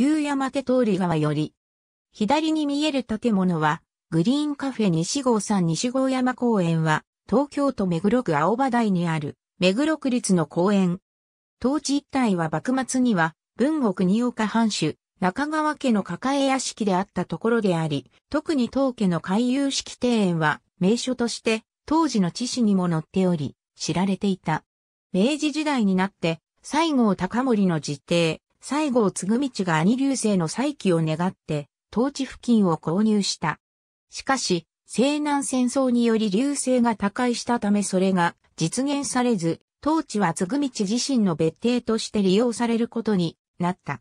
旧山手通り側より。左に見える建物は、グリーンカフェ西郷さん西郷山公園は、東京都目黒区青葉台にある、目黒区立の公園。当時一帯は幕末には、文国国岡藩主、中川家の抱え屋敷であったところであり、特に当家の回遊式庭園は、名所として、当時の知史にも載っており、知られていた。明治時代になって、西郷隆盛の実邸、西郷嗣ぐ道が兄流星の再起を願って、当地付近を購入した。しかし、西南戦争により流星が他界したためそれが実現されず、当地は嗣ぐ道自身の別邸として利用されることになった。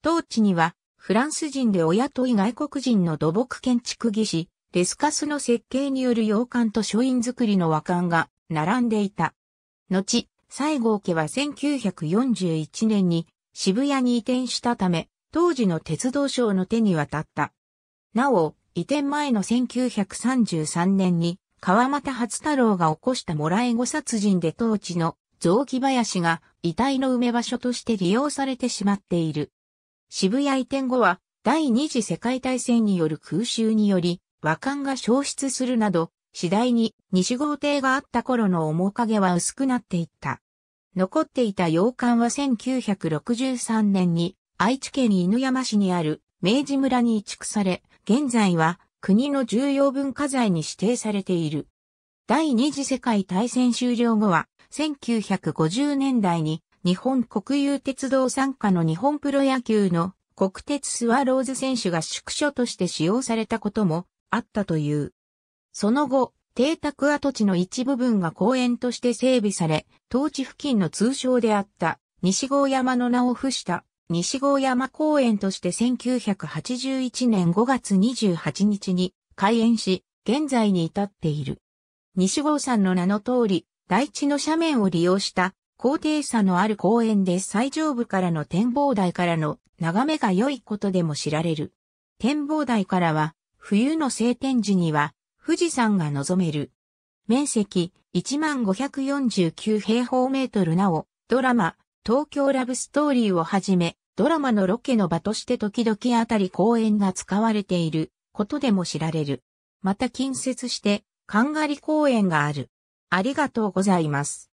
当地には、フランス人で親とい外国人の土木建築技師、レスカスの設計による洋館と書院作りの和館が並んでいた。後、西郷家は1941年に渋谷に移転したため、当時の鉄道省の手に渡った。なお、移転前の1933年に、川又初太郎が起こしたもらい子殺人で当地の雑木林が遺体の埋め場所として利用されてしまっている。渋谷移転後は第二次世界大戦による空襲により和漢が消失するなど次第に西豪邸があった頃の面影は薄くなっていった。残っていた洋館は1963年に愛知県犬山市にある明治村に移築され、現在は国の重要文化財に指定されている。第二次世界大戦終了後は、1950年代に日本国有鉄道参加の日本プロ野球の国鉄スワローズ選手が宿所として使用されたこともあったという。その後、邸宅跡地の一部分が公園として整備され、当地付近の通称であった西郷山の名を付した西郷山公園として1981年5月28日に開園し、現在に至っている。西郷山の名の通り、大地の斜面を利用した高低差のある公園で最上部からの展望台からの眺めが良いことでも知られる。展望台からは、冬の晴天時には富士山が望める。面積1549平方メートルなお、ドラマ、東京ラブストーリーをはじめ、ドラマのロケの場として時々あたり公園が使われていることでも知られる。また近接して、カンガリ公園がある。ありがとうございます。